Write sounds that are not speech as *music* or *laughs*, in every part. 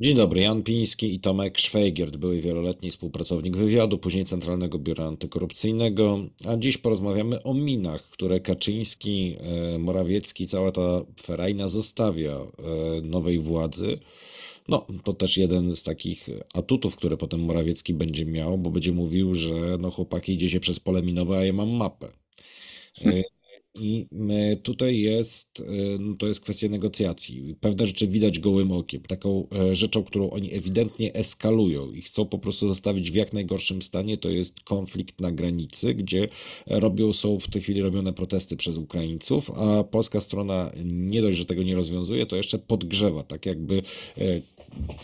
Dzień dobry, Jan Piński i Tomek Szwajgierd, były wieloletni współpracownik wywiadu, później Centralnego Biura Antykorupcyjnego, a dziś porozmawiamy o minach, które Kaczyński, e, Morawiecki, cała ta ferajna zostawia e, nowej władzy. No, to też jeden z takich atutów, które potem Morawiecki będzie miał, bo będzie mówił, że no chłopaki się przez pole minowe, a ja mam mapę. E, i tutaj jest, e, no to jest kwestia negocjacji. Pewne rzeczy widać gołym okiem. Taką e, rzeczą, którą oni ewidentnie eskalują i chcą po prostu zostawić w jak najgorszym stanie, to jest konflikt na granicy, gdzie robią, są w tej chwili robione protesty przez Ukraińców, a polska strona nie dość, że tego nie rozwiązuje, to jeszcze podgrzewa, tak jakby e,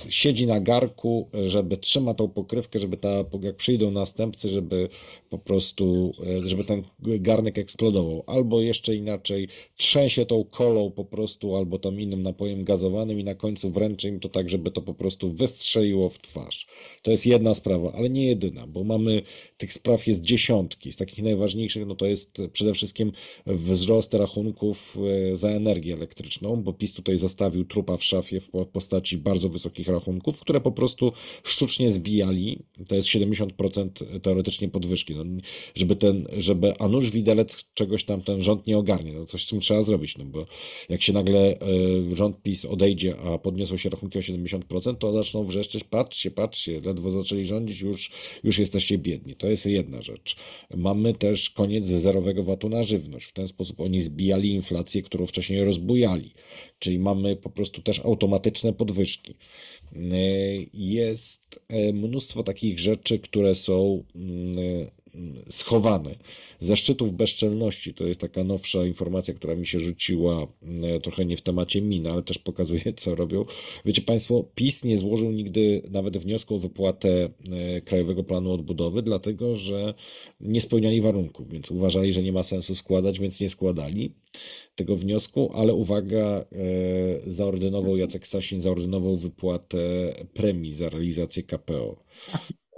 siedzi na garku, żeby trzyma tą pokrywkę, żeby ta, jak przyjdą następcy, żeby po prostu, e, żeby ten garnek eksplodował. Albo jeszcze inaczej, trzęsie tą kolą po prostu, albo tam innym napojem gazowanym i na końcu wręczy im to tak, żeby to po prostu wystrzeliło w twarz. To jest jedna sprawa, ale nie jedyna, bo mamy, tych spraw jest dziesiątki. Z takich najważniejszych, no to jest przede wszystkim wzrost rachunków e, za energię elektryczną, bo PiS tutaj zastawił trupa w szafie w postaci bardzo wysokiej wysokich rachunków, które po prostu sztucznie zbijali. To jest 70% teoretycznie podwyżki. No, żeby ten, żeby Anusz Widelec czegoś tam ten rząd nie ogarnie, no coś z tym trzeba zrobić, no bo jak się nagle y, rząd PiS odejdzie, a podniosą się rachunki o 70%, to zaczną wrzeszczeć, patrzcie, patrzcie, ledwo zaczęli rządzić, już, już jesteście biedni. To jest jedna rzecz. Mamy też koniec zerowego VAT-u na żywność. W ten sposób oni zbijali inflację, którą wcześniej rozbujali. Czyli mamy po prostu też automatyczne podwyżki. Y, jest y, mnóstwo takich rzeczy, które są mm, schowane Ze szczytów bezczelności to jest taka nowsza informacja, która mi się rzuciła mm, e, trochę nie w temacie min, ale też pokazuje, *laughs* co robią. Wiecie Państwo, PiS nie złożył nigdy nawet wniosku o wypłatę e, Krajowego Planu Odbudowy, dlatego że nie spełniali warunków, więc uważali, że nie ma sensu składać, więc nie składali tego wniosku, ale uwaga, e, zaordynował Jacek Sasin, zaordynował wypłatę premii za realizację KPO.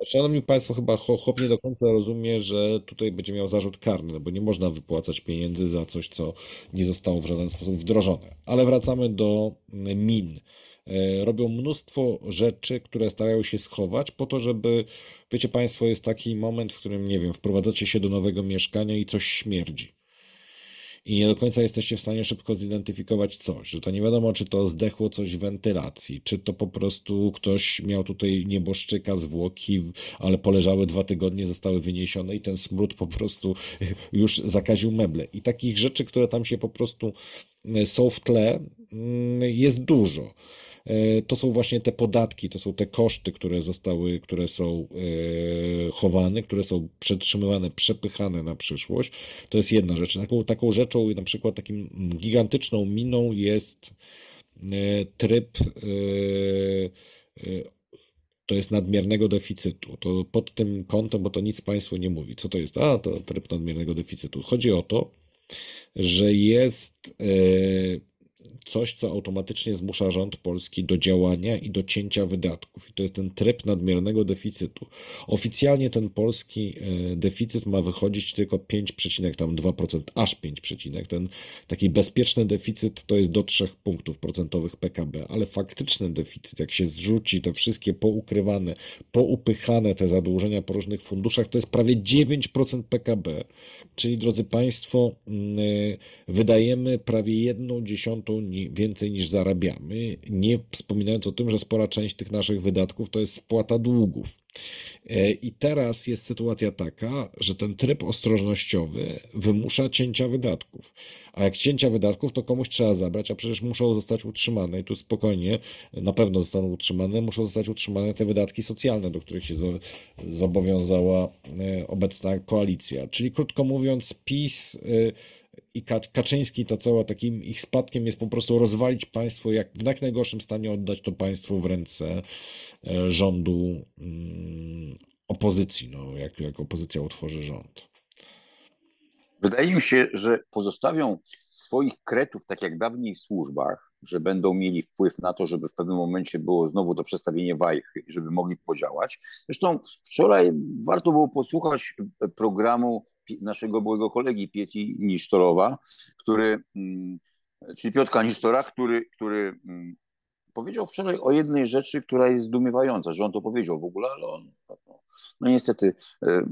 Szanowni Państwo, chyba chłop nie do końca rozumie, że tutaj będzie miał zarzut karny, bo nie można wypłacać pieniędzy za coś, co nie zostało w żaden sposób wdrożone. Ale wracamy do mm, min e, robią mnóstwo rzeczy, które starają się schować po to, żeby, wiecie Państwo, jest taki moment, w którym, nie wiem, wprowadzacie się do nowego mieszkania i coś śmierdzi i nie do końca jesteście w stanie szybko zidentyfikować coś, że to nie wiadomo, czy to zdechło coś w wentylacji, czy to po prostu ktoś miał tutaj nieboszczyka, zwłoki, ale poleżały dwa tygodnie, zostały wyniesione i ten smród po prostu *laughs* już zakaził meble. I takich rzeczy, które tam się po prostu e, są w tle, mm, jest dużo. E, to są właśnie te podatki, to są te koszty, które zostały, które są e, chowane, które są przetrzymywane, przepychane na przyszłość. To jest jedna rzecz. Taką, taką rzeczą, na przykład takim gigantyczną miną jest e, tryb to jest nadmiernego deficytu. To pod tym kątem, bo to nic Państwu nie mówi. Co to jest? A, to tryb nadmiernego deficytu. Chodzi o to, że jest coś, co automatycznie zmusza rząd polski do działania i do cięcia wydatków. I to jest ten tryb nadmiernego deficytu. Oficjalnie ten polski e, deficyt ma wychodzić tylko 5,2%, aż 5, ten taki bezpieczny deficyt to jest do 3 punktów procentowych PKB, ale faktyczny deficyt, jak się zrzuci te wszystkie poukrywane, poupychane te zadłużenia po różnych funduszach, to jest prawie 9% PKB. Czyli, drodzy Państwo, mm, e, wydajemy prawie jedną dziesiątą więcej niż zarabiamy, nie wspominając o tym, że spora część tych naszych wydatków to jest spłata długów. E, I teraz jest sytuacja taka, że ten tryb ostrożnościowy wymusza cięcia wydatków. A jak cięcia wydatków, to komuś trzeba zabrać, a przecież muszą zostać utrzymane i tu spokojnie na pewno zostaną utrzymane, muszą zostać utrzymane te wydatki socjalne, do których się zobowiązała e, obecna koalicja. Czyli krótko mówiąc, PiS. Yy, i Kaczyński to cała takim ich spadkiem jest po prostu rozwalić państwo, jak w jak najgorszym stanie oddać to państwo w ręce e, rządu mm, opozycji, no, jak, jak opozycja utworzy rząd. Wydaje mi się, że pozostawią swoich kretów, tak jak dawniej w służbach, że będą mieli wpływ na to, żeby w pewnym momencie było znowu to przestawienie wajchy, żeby mogli podziałać. Zresztą wczoraj warto było posłuchać e, programu naszego byłego kolegi Pieti Nisztorowa, który, mm, czyli Piotka Nisztora, który, który mm, powiedział wczoraj o jednej rzeczy, która jest zdumiewająca, że on to powiedział w ogóle, ale on. No, no niestety e,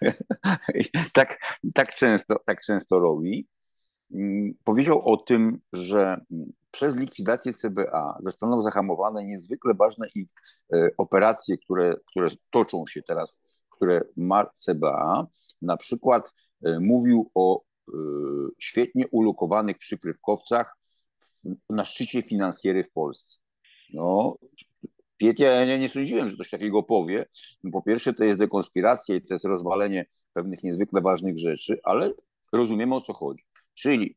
*laughs* tak, tak, często, tak często robi. Mm, powiedział o tym, że przez likwidację CBA zostaną zahamowane niezwykle ważne e, operacje, które, które toczą się teraz, które ma CBA, na przykład e, mówił o e, świetnie ulokowanych przykrywkowcach na szczycie finansjery w Polsce. No, ja, ja nie sądziłem, że coś takiego powie. No, po pierwsze, to jest dekonspiracja i to jest rozwalenie pewnych niezwykle ważnych rzeczy, ale rozumiemy o co chodzi. Czyli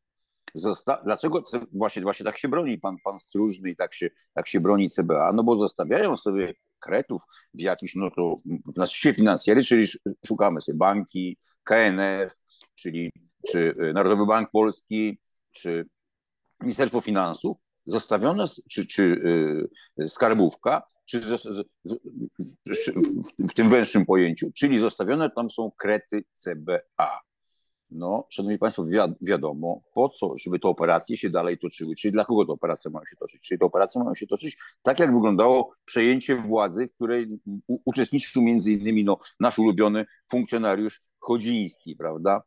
zosta- dlaczego właśnie, właśnie tak się broni pan, pan Stróżny i tak się, tak się broni CBA? No bo zostawiają sobie kretów w jakichś, no to w naszym świecie finansjery, czyli szukamy sobie banki, KNF, czyli czy y, Narodowy Bank Polski, czy Ministerstwo Finansów, zostawione, czy, czy yy, skarbówka, czy z, z, w, w, tym węższym pojęciu, czyli zostawione tam są krety CBA. No, szanowni państwo, wi wiadomo po co, żeby te operacje się dalej toczyły, czyli dla kogo te operacje mają się toczyć. Czyli te operacje mają się toczyć tak, jak wyglądało przejęcie władzy, w której uczestniczył między innymi no, nasz ulubiony funkcjonariusz Chodziński, prawda,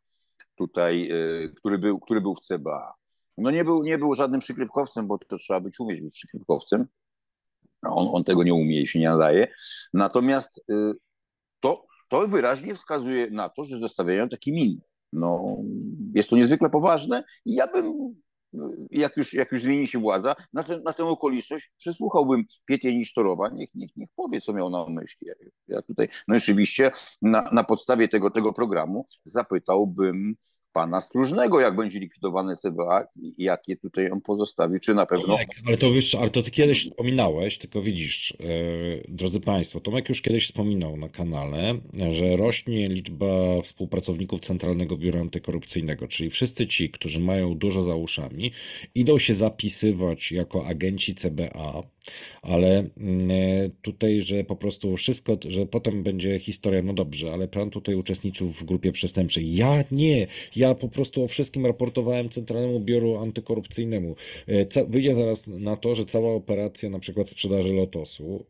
tutaj, y, który, był, który był w CBA. No nie był, nie był żadnym przykrywkowcem, bo to trzeba być umieć być przykrywkowcem. On, on tego nie umie i się nie nadaje. Natomiast y, to, to wyraźnie wskazuje na to, że zostawiają taki minus no, jest to niezwykle poważne i ja bym, jak już, jak już zmieni się władza, na, ten, na tę okoliczność przesłuchałbym Pietienisztorowa, niech, niech, niech powie, co miał na myśli. Ja tutaj, no oczywiście na, na podstawie tego, tego programu zapytałbym pana Stróżnego, jak będzie likwidowany CBA i jakie tutaj on pozostawi, czy na pewno... Tomek, ale to wiesz, ale to ty kiedyś wspominałeś, tylko widzisz, yy, drodzy państwo, Tomek już kiedyś wspominał na kanale, że rośnie liczba współpracowników Centralnego Biura Antykorupcyjnego, czyli wszyscy ci, którzy mają dużo za uszami, idą się zapisywać jako agenci CBA, ale mm, tutaj, że po prostu wszystko, że potem będzie historia, no dobrze, ale pan tutaj uczestniczył w grupie przestępczej. Ja nie, ja po prostu o wszystkim raportowałem Centralnemu Biuru Antykorupcyjnemu. E, wyjdzie zaraz na to, że cała operacja na przykład sprzedaży Lotosu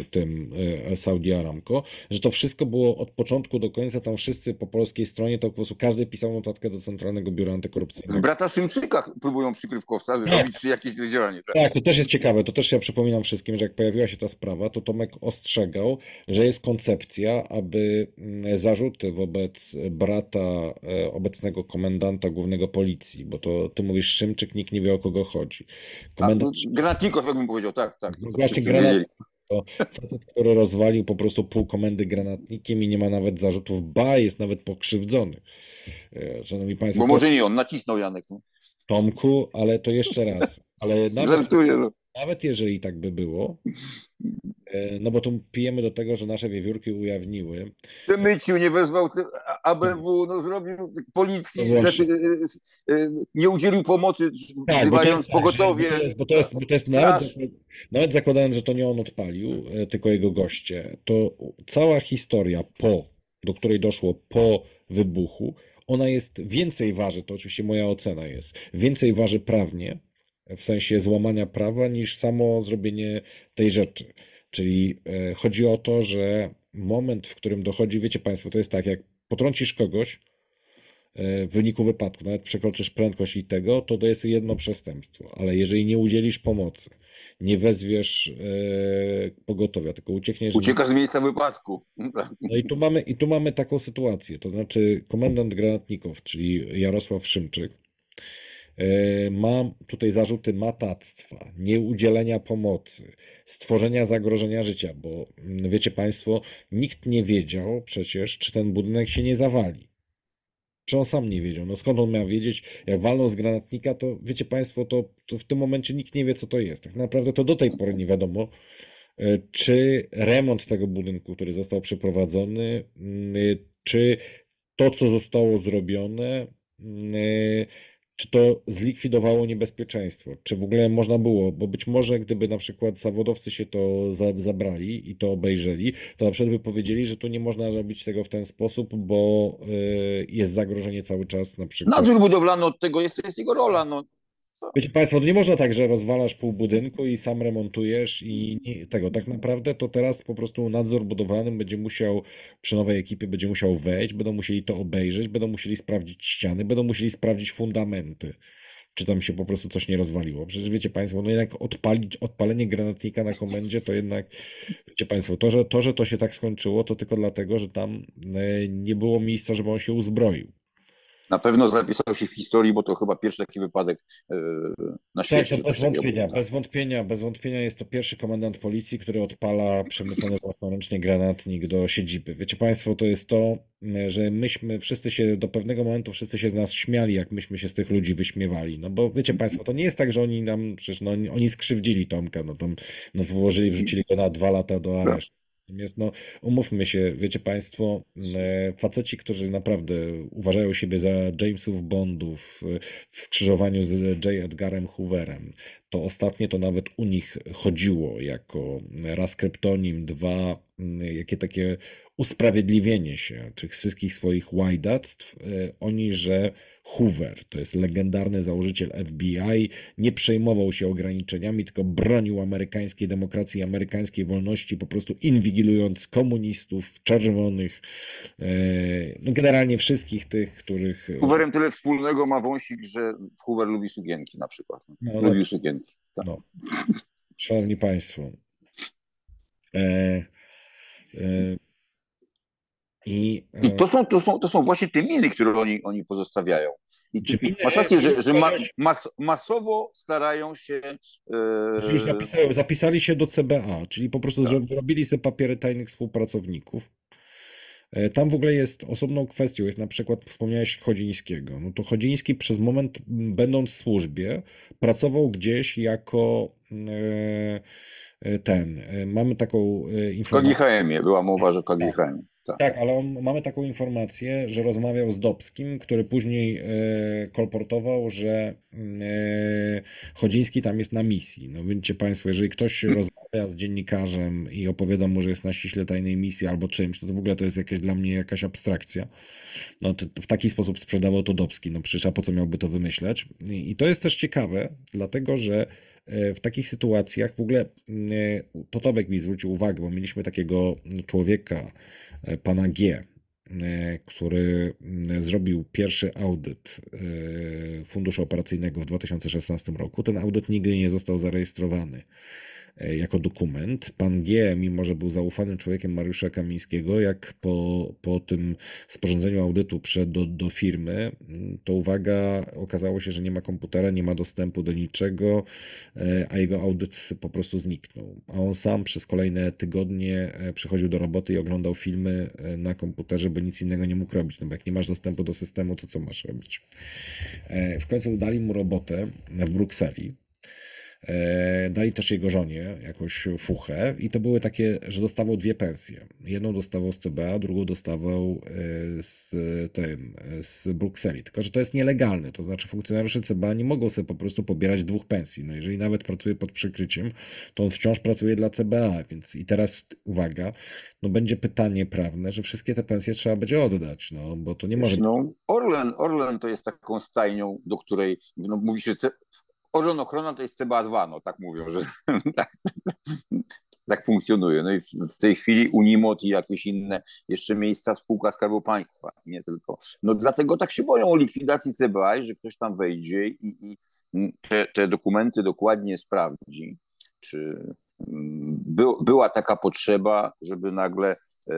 e, tym e, Saudi Aramco, że to wszystko było od początku do końca, tam wszyscy po polskiej stronie, to po prostu każdy pisał notatkę do Centralnego Biura Antykorupcyjnego. Z brata Szymczyka próbują przykrywkowca zrobić tak. jakieś działanie. Tak? tak, to też jest ciekawe, to też ja przypominam wszystkim, że jak pojawiła się ta sprawa, to Tomek ostrzegał, że jest koncepcja, aby mm, zarzuty wobec brata E, obecnego komendanta głównego policji, bo to ty mówisz Szymczyk, nikt nie wie o kogo chodzi. Komendant... A, no, granatników, jakbym powiedział, tak, tak. No właśnie znaczy, to facet, który rozwalił po prostu pół komendy granatnikiem i nie ma nawet zarzutów, ba, jest nawet pokrzywdzony. E, szanowni Państwo. Bo może to... nie on, nacisnął Janek. Tomku, ale to jeszcze raz. Ale *laughs* nawet, Żartuję. No. Nawet jeżeli tak by było, e, no bo tu pijemy do tego, że nasze wiewiórki ujawniły. Wymycił, nie wezwał ABW, no zrobił policji, no znaczy, e, e, nie udzielił pomocy, tak, wzywając tak, bo pogotowie. to jest, bo to jest, bo to jest nawet, nawet zakładając, że to nie on odpalił, tylko jego goście, to cała historia po, do której doszło po wybuchu, ona jest więcej waży, to oczywiście moja ocena jest, więcej waży prawnie w sensie złamania prawa niż samo zrobienie tej rzeczy. Czyli e, chodzi o to, że moment, w którym dochodzi, wiecie Państwo, to jest tak, jak potrącisz kogoś e, w wyniku wypadku, nawet przekroczysz prędkość i tego, to to jest jedno przestępstwo, ale jeżeli nie udzielisz pomocy, nie wezwiesz e, pogotowia, tylko uciekniesz. Uciekasz z miejsca wypadku. No, tak. no i tu, mamy, i tu mamy taką sytuację, to znaczy komendant granatników, czyli Jarosław Szymczyk, E, Mam tutaj zarzuty matactwa, nieudzielenia pomocy, stworzenia zagrożenia życia, bo mm, wiecie Państwo, nikt nie wiedział przecież, czy ten budynek się nie zawali. Czy on sam nie wiedział? No skąd on miał wiedzieć? Jak walną z granatnika, to wiecie Państwo, to, to w tym momencie nikt nie wie, co to jest. Tak naprawdę to do tej pory nie wiadomo, e, czy remont tego budynku, który został przeprowadzony, mm, e, czy to, co zostało zrobione, mm, czy to zlikwidowało niebezpieczeństwo, czy w ogóle można było, bo być może gdyby na przykład zawodowcy się to za, zabrali i to obejrzeli, to na przykład by powiedzieli, że tu nie można robić tego w ten sposób, bo y, jest zagrożenie cały czas na przykład. Nadzór budowlany od tego jest, to jest jego rola, no Wiecie Państwo, nie można tak, że rozwalasz pół budynku i sam remontujesz i nie, tego. Tak naprawdę to teraz po prostu nadzór budowlany będzie musiał, przy nowej ekipie będzie musiał wejść, będą musieli to obejrzeć, będą musieli sprawdzić ściany, będą musieli sprawdzić fundamenty czy tam się po prostu coś nie rozwaliło. Przecież wiecie Państwo, no jednak odpalić, odpalenie granatnika na komendzie to jednak, wiecie Państwo, to że, to, że to się tak skończyło, to tylko dlatego, że tam e, nie było miejsca, żeby on się uzbroił na pewno zapisał się w historii, bo to chyba pierwszy taki wypadek e, na świecie. Tak, to bez wątpienia, tak. bez wątpienia, bez wątpienia jest to pierwszy komendant policji, który odpala przemycony własnoręcznie granatnik do siedziby. Wiecie Państwo, to jest to, że myśmy wszyscy się do pewnego momentu wszyscy się z nas śmiali, jak myśmy się z tych ludzi wyśmiewali. No bo wiecie Państwo, to nie jest tak, że oni nam, przecież no, oni skrzywdzili Tomka, no tam no, włożyli, wrzucili go na dwa lata do tak. aresztu. Natomiast no, umówmy się, wiecie Państwo, e, faceci, którzy naprawdę uważają siebie za Jamesów Bondów e, w skrzyżowaniu z J. Edgarem Hooverem, to ostatnie to nawet u nich chodziło jako raz kryptonim, dwa mm, jakie takie usprawiedliwienie się tych wszystkich swoich łajdactw. E, oni, że Hoover. To jest legendarny założyciel FBI. Nie przejmował się ograniczeniami, tylko bronił amerykańskiej demokracji, amerykańskiej wolności, po prostu inwigilując komunistów, czerwonych, e, no generalnie wszystkich tych, których... E, Hooverem tyle wspólnego ma wąsik, że Hoover lubi sukienki na przykład. No, Lubił tak. sukienki. Tak. No. Szanowni Państwo, e, e i, e, I to, są, to, są, to są właśnie te miny, które oni, oni pozostawiają. I czy miny, masz rację, że, że ma, mas, masowo starają się. E, już zapisają, zapisali się do CBA, czyli po prostu tak. zrobili sobie papiery tajnych współpracowników. E, tam w ogóle jest osobną kwestią, jest na przykład, wspomniałeś Chodzińskiego. No to Chodziński przez moment, będąc w służbie, pracował gdzieś jako ten. Mamy taką informację. W KGHM-ie, była mowa, że KGHM. Tak. tak, ale on, mamy taką informację, że rozmawiał z Dobskim, który później y, kolportował, że y, Chodziński tam jest na misji. No wiecie Państwo, jeżeli ktoś hmm. rozmawia z dziennikarzem i opowiada mu, że jest na ściśle tajnej misji albo czymś, no to w ogóle to jest jakieś, dla mnie jakaś abstrakcja. No to, to w taki sposób sprzedawał to Dobski, no przecież a po co miałby to wymyśleć? I, i to jest też ciekawe, dlatego że e, w takich sytuacjach w ogóle mm, to Tobek mi zwrócił uwagę, bo mieliśmy takiego człowieka, E, pana G., e, który zrobił pierwszy audyt e, funduszu operacyjnego w 2016 roku. Ten audyt nigdy nie został zarejestrowany. E, jako dokument. Pan G., mimo że był zaufanym człowiekiem Mariusza Kamińskiego, jak po, po tym sporządzeniu audytu przed do, do firmy, mm, to uwaga, okazało się, że nie ma komputera, nie ma dostępu do niczego, e, a jego audyt po prostu zniknął. A on sam przez kolejne tygodnie e, przychodził do roboty i oglądał filmy na komputerze, bo nic innego nie mógł robić, no bo jak nie masz dostępu do systemu, to co masz robić? W końcu dali mu robotę w Brukseli E, dali też jego żonie jakąś fuchę i to były takie, że dostawał dwie pensje. Jedną dostawał z CBA, drugą dostawał e, z tym, z Brukseli. Tylko, że to jest nielegalne, to znaczy funkcjonariusze CBA nie mogą sobie po prostu pobierać dwóch pensji. No jeżeli nawet pracuje pod przykryciem, to on wciąż pracuje dla CBA, więc i teraz uwaga, no będzie pytanie prawne, że wszystkie te pensje trzeba będzie oddać, no bo to nie może... No, Orlen, Orlen to jest taką stajnią, do której no, mówi się, Ochrona, to jest CBA2, no tak mówią, że *laughs* tak, tak funkcjonuje. No i w, tej chwili Unimot i jakieś inne jeszcze miejsca spółka Skarbu Państwa, nie tylko. No dlatego tak się boją likwidacji CBA, że ktoś tam wejdzie i, i te, te dokumenty dokładnie sprawdzi, czy mm, by, była taka potrzeba, żeby nagle e,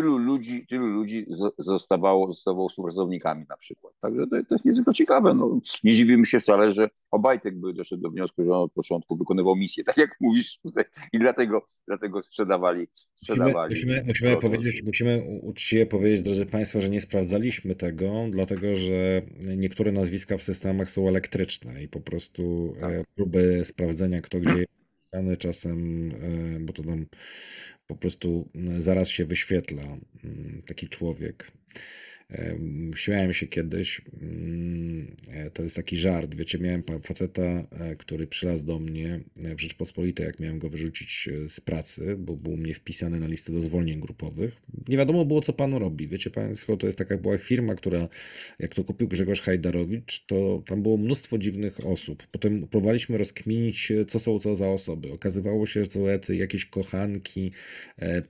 tylu ludzi, tylu ludzi zostawało, zostawało współpracownikami na przykład. Także to, to jest niezwykle ciekawe. No, nie dziwimy się wcale, że Obajtek były doszedł do wniosku, że on od początku wykonywał misję, tak jak mówisz tutaj. I dlatego, dlatego sprzedawali. sprzedawali musimy, musimy, musimy powiedzieć, musimy uczciwie powiedzieć, drodzy Państwo, że nie sprawdzaliśmy tego, dlatego że niektóre nazwiska w systemach są elektryczne i po prostu e, tak. próby sprawdzenia, kto gdzie napisane czasem, e, bo to nam po prostu e, zaraz się wyświetla mm, taki człowiek. Śmiałem się kiedyś, mm, e, to jest taki żart, wiecie, miałem faceta, e, który przylazł do mnie e, w Rzeczpospolitej, jak miałem go wyrzucić z pracy, bo był mnie wpisany na listę do zwolnień grupowych. Nie wiadomo było, co panu robi. Wiecie państwo, to jest taka była firma, która, jak to kupił Grzegorz Hajdarowicz, to tam było mnóstwo dziwnych osób. Potem próbowaliśmy rozkminić, co są co za osoby. Okazywało się, że to są jakieś kochanki,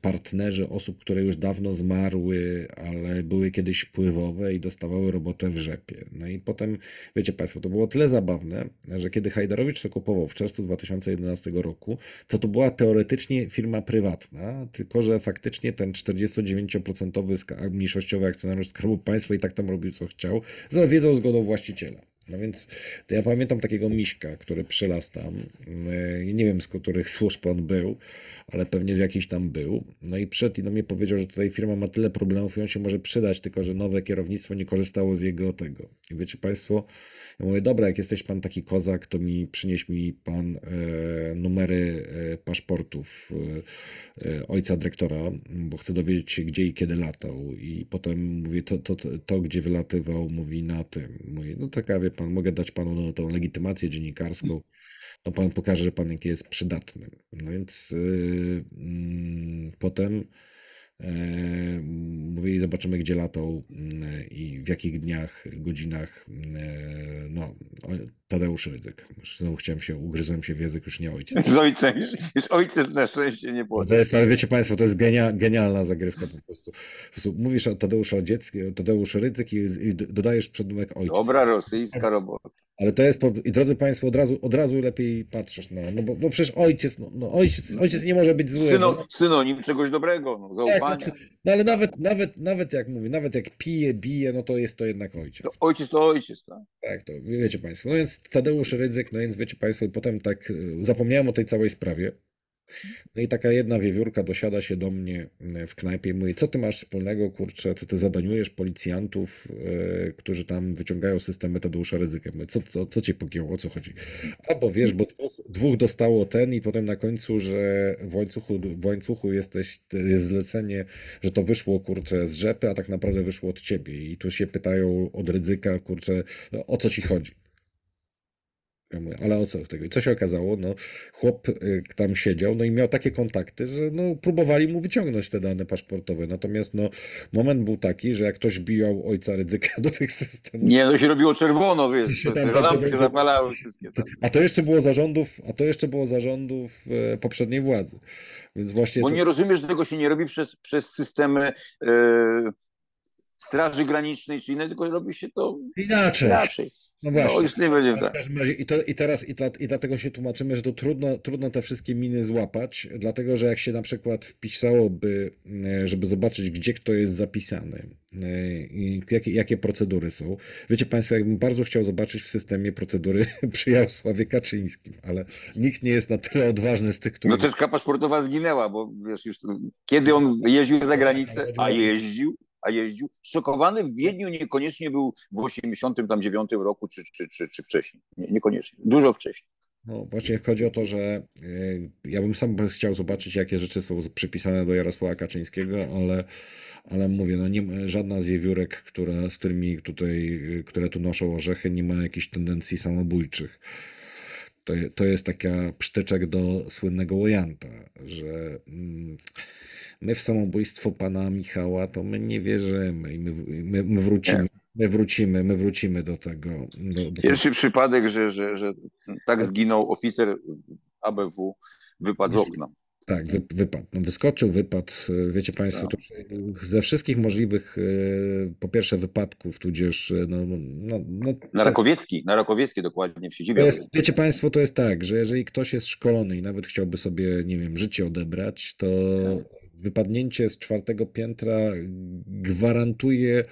partnerzy osób, które już dawno zmarły, ale były kiedyś pływowe i dostawały robotę w rzepie. No i potem, wiecie Państwo, to było tyle zabawne, że kiedy Hajdarowicz to kupował w czerwcu 2011 roku, to to była teoretycznie firma prywatna, tylko że faktycznie ten 49% mniejszościowy akcjonariusz Skarbu Państwa i tak tam robił co chciał, za wiedzą zgodą właściciela. No więc to ja pamiętam takiego miśka, który przylas tam. Mm, nie wiem z których służb on był, ale pewnie z jakiejś tam był. No i przed i no mi powiedział, że tutaj firma ma tyle problemów i on się może przydać, tylko że nowe kierownictwo nie korzystało z jego tego. I wiecie Państwo, ja mówię, dobra, jak jesteś Pan taki kozak, to mi przynieś mi Pan e, numery e, paszportów e, e ojca dyrektora, bo chcę dowiedzieć się gdzie i kiedy latał. I potem mówię, to, to, to, to gdzie wylatywał, mówi na tym. Mówię, no taka wie pan, mogę dać panu no, tą legitymację dziennikarską, no pan pokaże, że pan jest przydatny. No więc yy, yy, potem E, mówię zobaczymy, gdzie latą mm, i w jakich dniach, godzinach. Mm, e, no, Tadeusz Rydzyk. Znowu chciałem się, ugryzłem się w język, już nie ojciec. Z ojcem, już, już ojciec na szczęście nie no było. To jest, ale wiecie Państwo, to jest genialna zagrywka po prostu. po prostu. mówisz o Tadeuszu Tadeusz Rydzyk i, i dodajesz przedmiot ojciec. Dobra rosyjska robota. Ale to jest, po... i drodzy Państwo, od razu, od razu lepiej patrzysz na, no, no bo, bo przecież ojciec, no, no, ojciec, ojciec nie może być zły. Syno, no. synonim czegoś dobrego, no, tak, no zaufania. Tak, no ale nawet, nawet, nawet jak mówię, nawet jak pije, bije, no to jest to jednak ojciec. To ojciec to ojciec, tak? Tak, to wiecie Państwo. No więc Tadeusz Rydzyk, no więc wiecie Państwo, i potem tak y, zapomniałem o tej całej sprawie, no i taka jedna wiewiórka dosiada się do mnie e, w knajpie i mówi, co ty masz wspólnego, kurczę, co ty zadaniujesz policjantów, yy, którzy tam wyciągają systemy Tadeusza Ryzyka. Mówi: co, co, co cię pogięło, o co chodzi? Albo wiesz, bo dwóch, dwóch, dostało ten i potem na końcu, że w łańcuchu, w łańcuchu jesteś, e, jest zlecenie, że to wyszło, kurczę, z rzepy, a tak naprawdę wyszło od ciebie. I tu się pytają od Ryzyka, kurczę, no, o co ci chodzi? Ja mówię, ale o co tego? I co się okazało? No, chłop y, tam siedział no i miał takie kontakty, że no, próbowali mu wyciągnąć te dane paszportowe. Natomiast no, moment był taki, że jak ktoś bijał ojca ryzyka *laughs* do tych systemów. Nie, to no, się robiło czerwono, wiesz, tam, tam, lampy się zapalały wszystkie. Tam. A to jeszcze było zarządów, a to jeszcze było zarządów e, poprzedniej władzy. Więc właśnie. Bo to... nie rozumiesz, że tego się nie robi przez, przez systemy. Yy Straży Granicznej czy inne, tylko robi się to inaczej. inaczej. No, no właśnie. No, już nie tak. I, to, i teraz i, i dlatego się tłumaczymy, że to trudno, trudno te wszystkie miny złapać, dlatego że jak się na przykład wpisałoby, e, żeby zobaczyć, gdzie kto jest zapisany, e, i jakie, jakie procedury są. Wiecie Państwo, jakbym bardzo chciał zobaczyć w systemie procedury *laughs* przy Jarosławie Kaczyńskim, ale nikt nie jest na tyle odważny z tych, którzy... No też paszportowa zginęła, bo wiesz, już kiedy on jeździł za granicę, a jeździł, a jeździł. Szokowany w Wiedniu niekoniecznie był w 89 roku czy, czy, czy, czy wcześniej. Nie, niekoniecznie, dużo wcześniej. No, właśnie chodzi o to, że e, ja bym sam chciał zobaczyć, jakie rzeczy są przypisane do Jarosława Kaczyńskiego, ale, ale mówię, no nie, żadna z wiewiórek, które, z którymi tutaj, e, które tu noszą orzechy, nie ma jakichś tendencji samobójczych. To, to jest taka przytyczek do słynnego Łojanta, że. Mm, my w samobójstwo pana Michała to my nie wierzymy i my, my, my wrócimy. My wrócimy, my wrócimy do tego. Do, do... Pierwszy przypadek, że, że, że tak zginął oficer ABW, wypadł z okna. Tak, wy, wypadł. No, wyskoczył, wypadł. E, wiecie Państwo, tak. ze wszystkich możliwych, e, po pierwsze, wypadków, tudzież. E, no, no, no, no, na Rakowiecki, na Rakowiecki dokładnie w siedzibie. Jest, wiecie Państwo, to jest tak, że jeżeli ktoś jest szkolony i nawet chciałby sobie, nie wiem, życie odebrać, to tak wypadnięcie z czwartego piętra gwarantuje,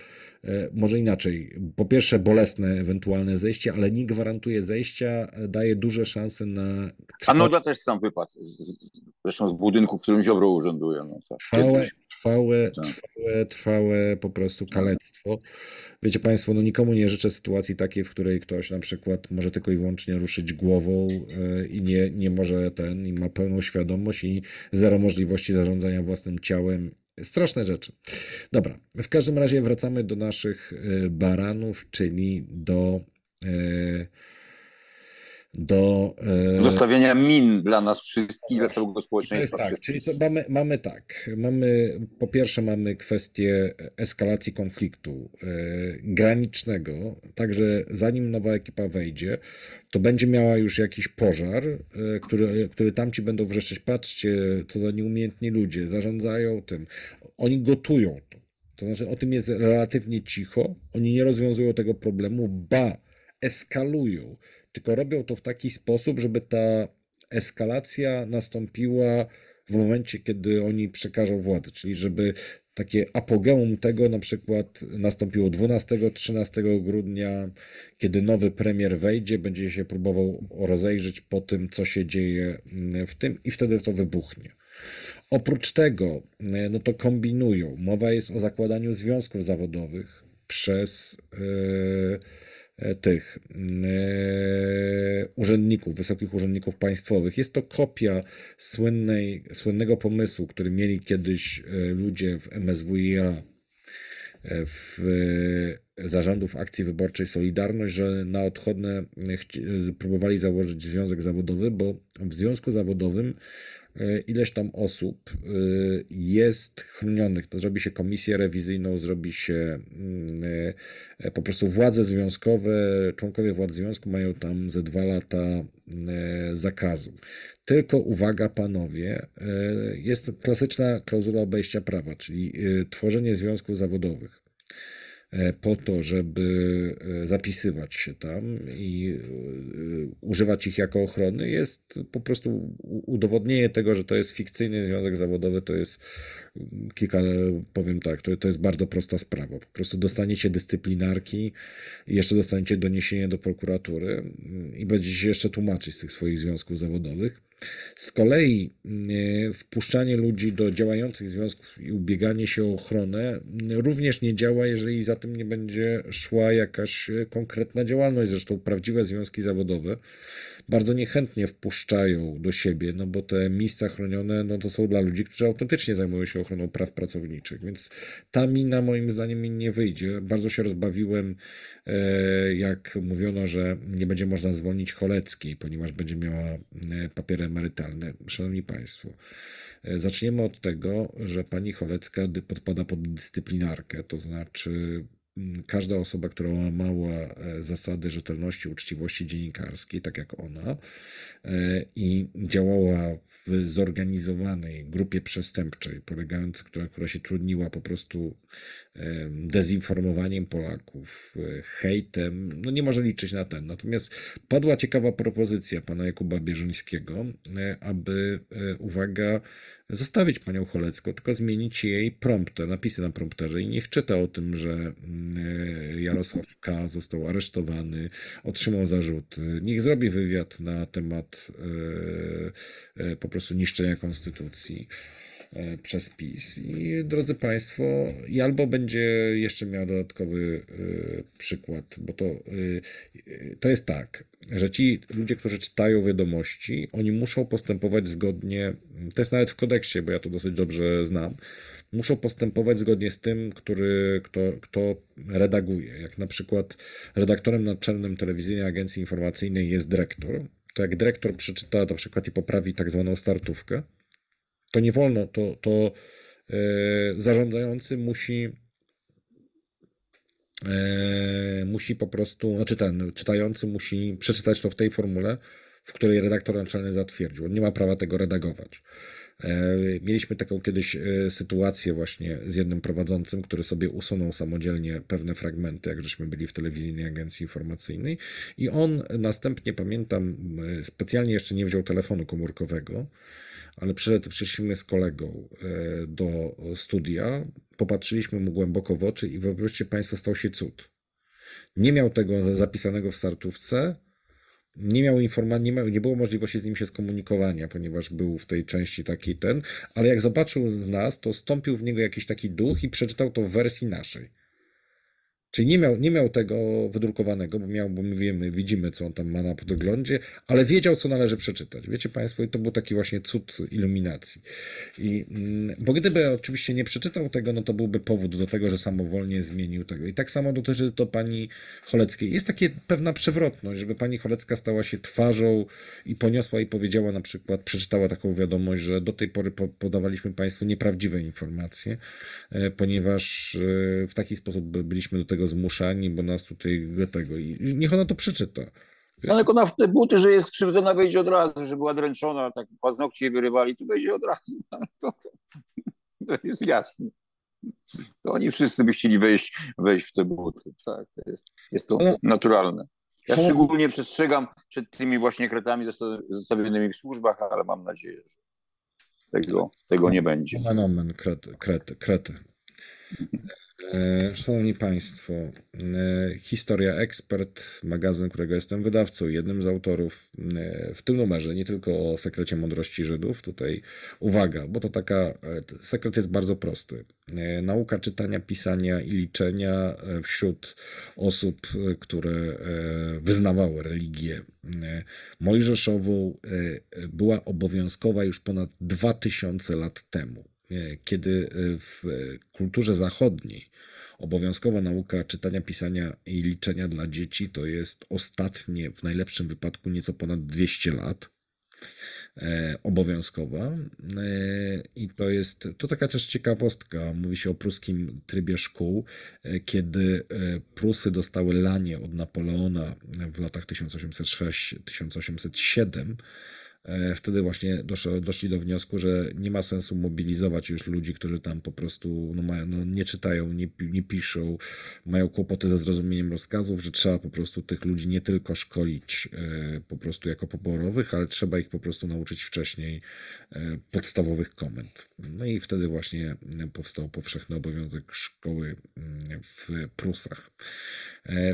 e, może inaczej, po pierwsze bolesne ewentualne zejście, ale nie gwarantuje zejścia, e, daje duże szanse na... Trwa... A no ja też sam wypadł, zresztą z budynku, w którym Ziobro urzęduje. No, tak. Trwałe, trwałe, tak. trwałe, trwałe po prostu kalectwo. Wiecie Państwo, no nikomu nie życzę sytuacji takiej, w której ktoś na przykład może tylko i wyłącznie ruszyć głową e, i nie, nie może ten, i ma pełną świadomość i zero możliwości zarządzania własnym ciałem Straszne rzeczy. Dobra, w każdym razie wracamy do naszych e, baranów, czyli do. Yy do. E, Zostawiania min dla nas wszystkich, dla całego społeczeństwa. tak, czyli to mamy, mamy tak. Mamy, po pierwsze, mamy kwestię eskalacji konfliktu e, granicznego, także zanim nowa ekipa wejdzie, to będzie miała już jakiś pożar, e, który, który tamci będą wrzeszczeć: patrzcie, co za nieumiejętni ludzie, zarządzają tym. Oni gotują to. To znaczy, o tym jest relatywnie cicho, oni nie rozwiązują tego problemu, ba, eskalują tylko robią to w taki sposób, żeby ta eskalacja nastąpiła w momencie, kiedy oni przekażą władzę, czyli żeby takie apogeum tego na przykład nastąpiło 12-13 grudnia, kiedy nowy premier wejdzie, będzie się próbował rozejrzeć po tym, co się dzieje mm, w tym i wtedy to wybuchnie. Oprócz tego, mm, no to kombinują. Mowa jest o zakładaniu związków zawodowych przez. Yy, E, tych e, urzędników, wysokich urzędników państwowych. Jest to kopia słynnej, słynnego pomysłu, który mieli kiedyś e, ludzie w MSWiA w zarządów akcji wyborczej Solidarność, że na odchodne próbowali założyć związek zawodowy, bo w związku zawodowym E, ileś tam osób e, jest chronionych. To zrobi się komisję rewizyjną, zrobi się mm, e, po prostu władze związkowe, członkowie władz związku mają tam ze dwa lata zakazu. Tylko uwaga, panowie, jest klasyczna klauzula obejścia prawa, czyli tworzenie związków zawodowych. E, po to, żeby e, zapisywać się tam i e, używać ich jako ochrony, jest po prostu udowodnienie tego, że to jest fikcyjny związek zawodowy, to jest mm, kilka, powiem tak, to, to jest bardzo prosta sprawa. Po prostu dostaniecie dyscyplinarki, jeszcze dostaniecie doniesienie do prokuratury mm, i będziecie jeszcze tłumaczyć z tych swoich związków zawodowych. Z kolei y, wpuszczanie ludzi do działających związków i ubieganie się o ochronę y, również nie działa, jeżeli za tym nie będzie szła jakaś y, konkretna działalność. Zresztą prawdziwe związki zawodowe bardzo niechętnie wpuszczają do siebie, no bo te miejsca chronione no to są dla ludzi, którzy autentycznie zajmują się ochroną praw pracowniczych, więc ta mina moim zdaniem nie wyjdzie. Bardzo się rozbawiłem, e, jak mówiono, że nie będzie można zwolnić Choleckiej, ponieważ będzie miała e, papiery emerytalne. Szanowni Państwo, e, zaczniemy od tego, że pani Cholecka podpada pod dyscyplinarkę, to znaczy Mm, każda osoba, która łamała e, zasady rzetelności, uczciwości dziennikarskiej, tak jak ona, e, i działała w zorganizowanej grupie przestępczej, polegającej, która, która się trudniła po prostu e, dezinformowaniem Polaków, hejtem, no nie może liczyć na ten. Natomiast padła ciekawa propozycja pana Jakuba Bierzyńskiego, aby, uwaga, zostawić panią Cholecką, tylko zmienić jej prompter, napisy na prompterze i niech czyta o tym, że e, Jarosław K. został aresztowany, otrzymał zarzut. Niech zrobi wywiad na temat e, e, po prostu niszczenia konstytucji. E, przez PiS. I drodzy Państwo, i albo będzie jeszcze miał dodatkowy e, przykład, bo to, e, to jest tak, że ci ludzie, którzy czytają wiadomości, oni muszą postępować zgodnie, to jest nawet w kodeksie, bo ja to dosyć dobrze znam, muszą postępować zgodnie z tym, który, kto, kto redaguje. Jak na przykład redaktorem naczelnym telewizyjnej agencji informacyjnej jest dyrektor, to jak dyrektor przeczyta na przykład i poprawi tak zwaną startówkę, to nie wolno, to, to e, zarządzający musi e, musi po prostu, znaczy ten czytający musi przeczytać to w tej formule, w której redaktor naczelny zatwierdził. On nie ma prawa tego redagować. E, mieliśmy taką kiedyś sytuację właśnie z jednym prowadzącym, który sobie usunął samodzielnie pewne fragmenty, jak żeśmy byli w telewizyjnej agencji informacyjnej i on następnie, pamiętam, specjalnie jeszcze nie wziął telefonu komórkowego, ale przyszliśmy z kolegą e, do studia, popatrzyliśmy mu głęboko w oczy i wyobraźcie Państwo, stał się cud. Nie miał tego zapisanego w startówce, nie miał informacji, nie, miał, nie było możliwości z nim się skomunikowania, ponieważ był w tej części taki ten, ale jak zobaczył z nas, to stąpił w niego jakiś taki duch i przeczytał to w wersji naszej. Czyli nie miał, nie miał tego wydrukowanego, bo miał, bo my wiemy, widzimy, co on tam ma na podglądzie, ale wiedział, co należy przeczytać. Wiecie Państwo, i to był taki właśnie cud iluminacji. I, mm, bo gdyby oczywiście nie przeczytał tego, no to byłby powód do tego, że samowolnie zmienił tego. I tak samo dotyczy to pani Choleckiej. Jest taka pewna przewrotność, żeby pani Cholecka stała się twarzą i poniosła i powiedziała na przykład, przeczytała taką wiadomość, że do tej pory po, podawaliśmy Państwu nieprawdziwe informacje, e, ponieważ e, w taki sposób byliśmy do tego tego zmuszani, bo nas tutaj tego i niech ona to przeczyta. Wiesz? Ale jak ona w te buty, że jest skrzywdzona, wejdzie od razu, że była dręczona, tak paznokcie wyrywali, tu wejdzie od razu. *laughs* No, to, to, to jest jasne. To oni wszyscy by chcieli wejść, wejść w te buty. Tak, to jest, jest to naturalne. Ja szczególnie przestrzegam przed tymi właśnie kretami zostawionymi w służbach, ale mam nadzieję, że tego, tego nie będzie. Fenomen krety, krety, *laughs* krety. E, szanowni Państwo, e, Historia Ekspert, magazyn, którego jestem wydawcą, jednym z autorów e, w tym numerze, nie tylko o sekrecie mądrości Żydów. Tutaj uwaga, bo to taka, sekret jest bardzo prosty. Nauka czytania, pisania i liczenia wśród osób, które wyznawały religię mojżeszową, była obowiązkowa już ponad 2000 lat temu. E, kiedy e, w kulturze zachodniej obowiązkowa nauka czytania, pisania i liczenia dla dzieci to jest ostatnie, w najlepszym wypadku nieco ponad 200 lat e, obowiązkowa. I to jest, to taka też ciekawostka. Mówi się o pruskim trybie szkół, kiedy Prusy dostały lanie od Napoleona w latach 1806-1807 E, wtedy właśnie dosz, doszli do wniosku, że nie ma sensu mobilizować już ludzi, którzy tam po prostu no, mają, no, nie czytają, nie, nie piszą, mają kłopoty ze zrozumieniem rozkazów, że trzeba po prostu tych ludzi nie tylko szkolić e, po prostu jako poborowych, ale trzeba ich po prostu nauczyć wcześniej e, podstawowych komend. No i wtedy właśnie powstał powszechny obowiązek szkoły mm, w Prusach.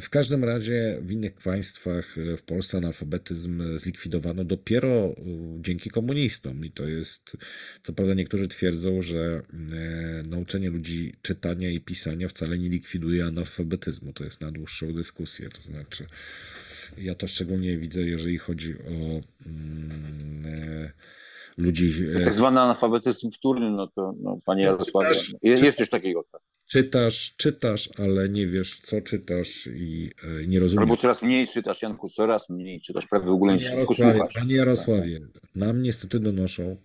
W każdym razie w innych państwach w Polsce analfabetyzm zlikwidowano dopiero dzięki komunistom. I to jest, co prawda, niektórzy twierdzą, że e, nauczenie ludzi czytania i pisania wcale nie likwiduje analfabetyzmu. To jest na dłuższą dyskusję. To znaczy, ja to szczególnie widzę, jeżeli chodzi o. Mm, e, ludzi. Jest tak zwany analfabetyzm wtórny, no to no, panie no, Jarosławie, jest, jest coś takiego. Tak. Czytasz, czytasz, ale nie wiesz, co czytasz i e, nie rozumiesz. Albo coraz mniej czytasz, Janku, coraz mniej czytasz, prawie w ogóle nie czytasz. Panie Jarosławie, nam niestety donoszą,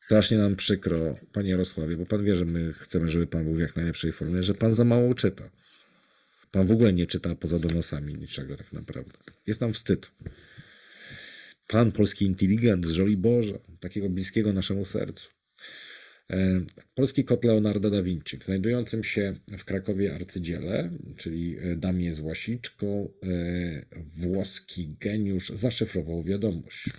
strasznie nam przykro, panie Jarosławie, bo pan wie, że my chcemy, żeby pan był w jak najlepszej formie, że pan za mało czyta. Pan w ogóle nie czyta poza donosami niczego tak naprawdę. Jest nam wstyd. Pan, polski inteligent z żoli Boże, takiego bliskiego naszemu sercu. E, polski kot Leonardo da Vinci, w znajdującym się w Krakowie arcydziele, czyli e, damie z łasiczką, e, włoski geniusz zaszyfrował wiadomość.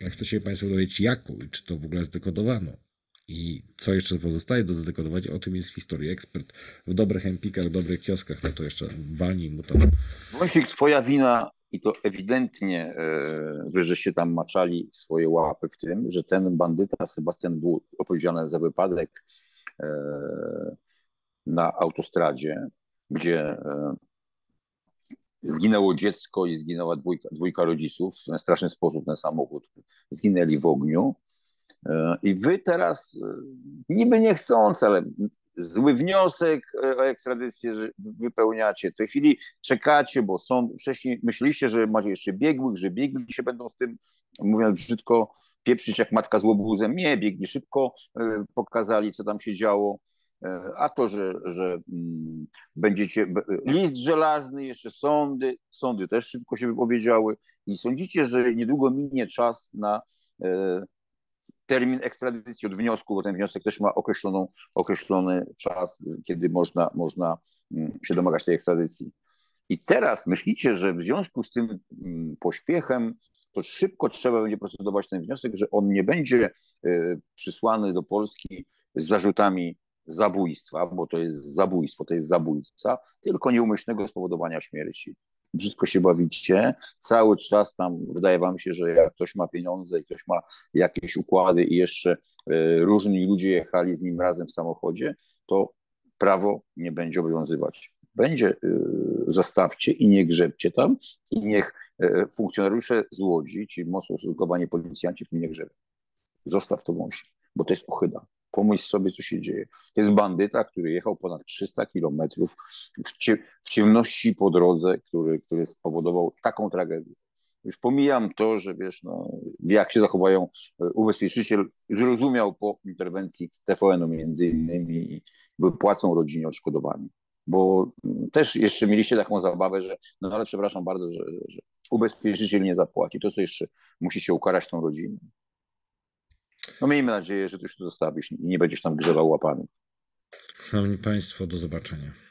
Jak chcecie Państwo dowiedzieć jaką i czy to w ogóle zdekodowano i co jeszcze pozostaje do zdekodowania, o tym jest historii ekspert. W dobrych empikach, w dobrych kioskach, no to jeszcze walnij mu to. Wąsik, twoja wina i to ewidentnie e, wyżej się tam maczali swoje łapy w tym, że ten bandyta Sebastian W. odpowiedzialny za wypadek e, na autostradzie, gdzie e, zginęło dziecko i zginęła dwójka, dwójka rodziców w straszny sposób ten samochód, zginęli w ogniu. I wy teraz, niby chcąc, ale zły wniosek e, o ekstradycję wypełniacie. W tej chwili czekacie, bo są wcześniej myśleliście, że macie jeszcze biegłych, że biegli się będą z tym, mówiąc brzydko, pieprzyć jak matka z łobuzem. Nie, biegli szybko, e, pokazali co tam się działo. E, a to, że, że mm, będziecie. List żelazny, jeszcze sądy. Sądy też szybko się wypowiedziały. I sądzicie, że niedługo minie czas na termin ekstradycji od wniosku, bo ten wniosek też ma określoną, określony czas, kiedy można, można mm, się domagać tej ekstradycji. I teraz myślicie, że w związku z tym mm, pośpiechem to szybko trzeba będzie procedować ten wniosek, że on nie będzie e, przysłany do Polski z zarzutami zabójstwa, bo to jest zabójstwo, to jest zabójca, tylko nieumyślnego spowodowania śmierci brzydko się bawicie, cały czas tam wydaje wam się, że jak ktoś ma pieniądze i ktoś ma jakieś układy i jeszcze e, różni ludzie jechali z nim razem w samochodzie, to prawo nie będzie obowiązywać. Będzie, e, zostawcie i nie grzebcie tam i niech e, funkcjonariusze z Łodzi, ci mocno ustosunkowani policjanci w tym nie grzebią. Zostaw to wąż, bo to jest ohyda pomyśl sobie, co się dzieje. To jest bandyta, który jechał ponad 300 kilometrów w, ciemności po drodze, który, który spowodował taką tragedię. Już pomijam to, że wiesz, no, jak się zachowają e, ubezpieczyciel, zrozumiał po interwencji TVN-u między innymi i wypłacą rodzinie odszkodowanie. Bo mm, też jeszcze mieliście taką zabawę, że no ale przepraszam bardzo, że, że, że ubezpieczyciel nie zapłaci. To co jeszcze, musicie ukarać tą rodzinę. No miejmy nadzieję, że ty już tu zostawisz i nie będziesz tam grzebał łapami. Szanowni Państwo, do zobaczenia.